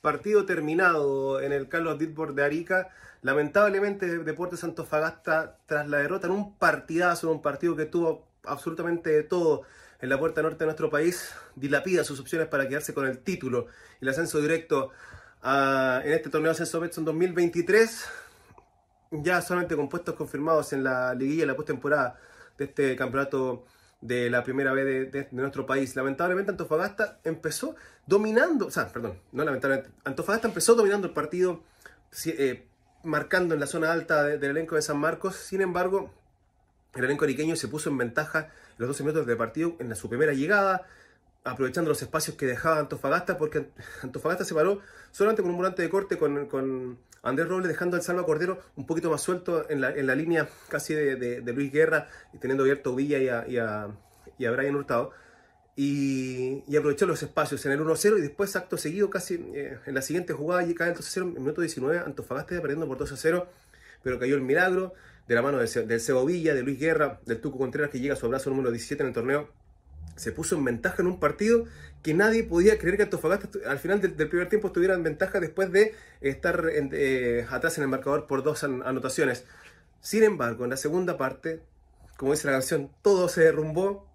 Partido terminado en el Carlos Dilbor de Arica. Lamentablemente, Deportes Santofagasta, tras la derrota en un partidazo, en un partido que tuvo absolutamente todo en la puerta norte de nuestro país, dilapida sus opciones para quedarse con el título y el ascenso directo en este torneo de ascenso Betson 2023. Ya solamente con puestos confirmados en la liguilla, en la postemporada de este campeonato de la primera vez de, nuestro país. Lamentablemente Antofagasta empezó dominando, o sea, perdón, no lamentablemente, Antofagasta empezó dominando el partido, eh, marcando en la zona alta del elenco de San Marcos, sin embargo, el elenco ariqueño se puso en ventaja los 12 minutos de partido en la, su primera llegada, aprovechando los espacios que dejaba Antofagasta, porque Antofagasta se paró solamente con un volante de corte con Andrés Robles dejando al Salva Cordero un poquito más suelto en la, línea casi de, de, Luis Guerra, y teniendo abierto Villa y a, y Brian Hurtado. Y, aprovechó los espacios en el 1-0 y después acto seguido casi eh, en la siguiente jugada llega cae el 2-0 en el minuto 19, Antofagaste perdiendo por 2-0, pero cayó el milagro de la mano del, del Villa, de Luis Guerra, del Tuco Contreras que llega a su abrazo número 17 en el torneo se puso en ventaja en un partido que nadie podía creer que Antofagasta al final del, primer tiempo estuviera en ventaja después de estar eh, atrás en el marcador por dos anotaciones. Sin embargo, en la segunda parte, como dice la canción, todo se derrumbó.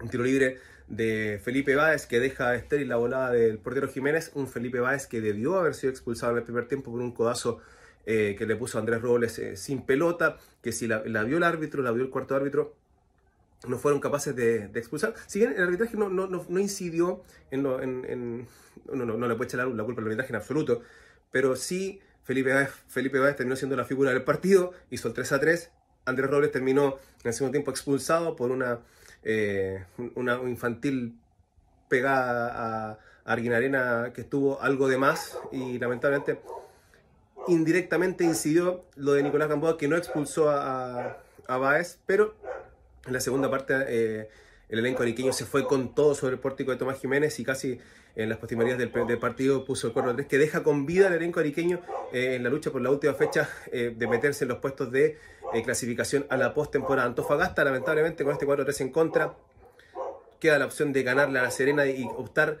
Un tiro libre de Felipe Báez que deja estéril la volada del portero Jiménez. Un Felipe Báez que debió haber sido expulsado en el primer tiempo por un codazo eh, que le puso Andrés Robles eh, sin pelota, que si la vio el árbitro, la vio el cuarto árbitro, no fueron capaces de, expulsar. Si bien el arbitraje no, no, incidió en, lo, no, no, le puede echar la, culpa al arbitraje en absoluto, pero sí Felipe Báez, terminó siendo la figura del partido, hizo el 3 a 3. Andrés Robles terminó en el mismo tiempo expulsado por una, eh, una infantil pegada a, a que estuvo algo de más y lamentablemente indirectamente incidió lo de Nicolás Gamboa que no expulsó a, a, pero en la segunda parte, eh, el elenco ariqueño se fue con todo sobre el pórtico de Tomás Jiménez y casi en las postimerías del, partido puso el 4-3, que deja con vida al elenco ariqueño eh, en la lucha por la última fecha eh, de meterse en los puestos de clasificación a la postemporada. Antofagasta, lamentablemente, con este 4-3 en contra, queda la opción de ganarle la Serena y optar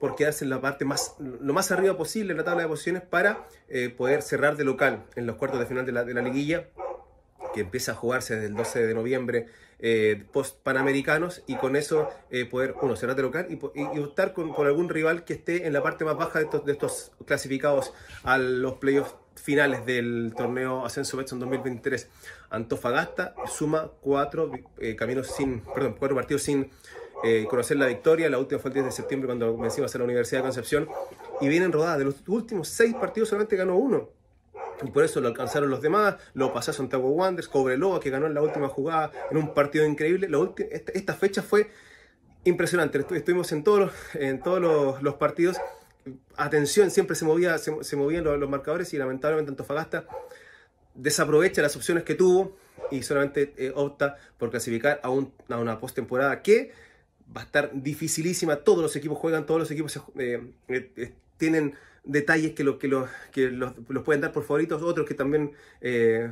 por quedarse en la parte más, lo más arriba posible en la tabla de posiciones para poder cerrar de local en los cuartos de final de la, de la liguilla que empieza a jugarse desde el 12 de noviembre eh, post-panamericanos y con eso eh, poder, uno, cerrar de local y, optar con, algún rival que esté en la parte más baja de estos, clasificados a los playoffs finales del torneo Ascenso Betson 2023. Antofagasta suma cuatro, eh, caminos sin, perdón, cuatro partidos sin conocer la victoria. La última fue el 10 de septiembre cuando vencimos a la Universidad de Concepción. Y vienen rodadas. De los últimos seis partidos solamente ganó uno. Y por eso lo alcanzaron los demás, lo pasó a Santiago Wanderers, Cobreloa, que ganó en la última jugada en un partido increíble. esta, fecha fue impresionante. Estuvimos en todos los, en todos los, partidos. Atención, siempre se, movía, se, movían los, marcadores y lamentablemente Antofagasta desaprovecha las opciones que tuvo y solamente eh, opta por clasificar a, una postemporada que va a estar dificilísima. Todos los equipos juegan, todos los equipos se. Eh, eh, tienen detalles que, lo, que, los que los, pueden dar por favoritos, otros que también eh,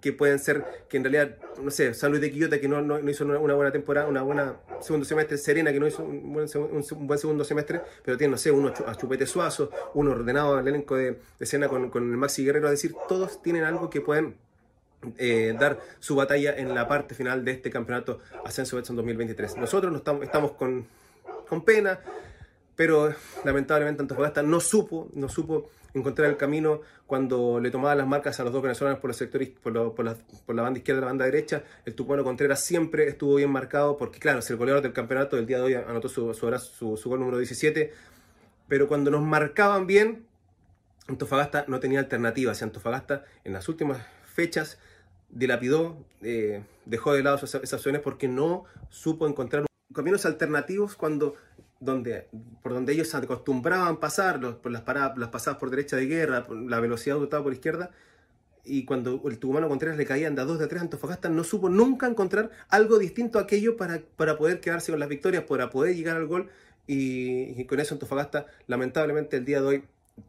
que pueden ser, que en realidad, no sé, San Luis de Quillota que no, hizo una, buena temporada, una buena segundo semestre, Serena que no hizo un buen, segundo semestre, pero tiene, no sé, uno a Chupete Suazo, uno ordenado al elenco de, escena con, con el Maxi Guerrero, es decir, todos tienen algo que pueden eh, dar su batalla en la parte final de este campeonato Ascenso Betson 2023. Nosotros no estamos, estamos con, con pena, pero lamentablemente Antofagasta no supo, no supo encontrar el camino cuando le tomaban las marcas a los dos venezolanos por, los sectores, por, la, banda izquierda y la banda derecha. El Tupano Contreras siempre estuvo bien marcado porque, claro, es el goleador del campeonato, del día de hoy anotó su, su, gol número 17, pero cuando nos marcaban bien, Antofagasta no tenía alternativas. Antofagasta en las últimas fechas dilapidó, eh, dejó de lado esas opciones porque no supo encontrar caminos alternativos cuando donde, por donde ellos se acostumbraban pasar, por las, pasadas por derecha de guerra, la velocidad adoptada por izquierda, y cuando el Tucumano Contreras le caían de a dos de a tres Antofagasta, no supo nunca encontrar algo distinto a aquello para, para poder quedarse con las victorias, para poder llegar al gol, y, con eso Antofagasta lamentablemente el día de hoy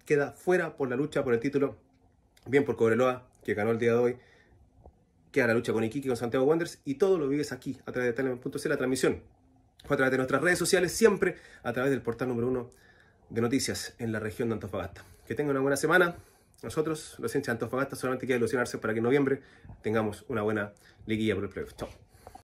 queda fuera por la lucha por el título, bien por Cobreloa, que ganó el día de hoy, queda la lucha con Iquique, con Santiago Wanderers, y todo lo vives aquí, a través de Telegram.cl, la transmisión a través de nuestras redes sociales, siempre a través del portal número uno de noticias en la región de Antofagasta. Que tengan una buena semana. Nosotros, los hinchas de Antofagasta, solamente queda ilusionarse para que en noviembre tengamos una buena liguilla por el playoff.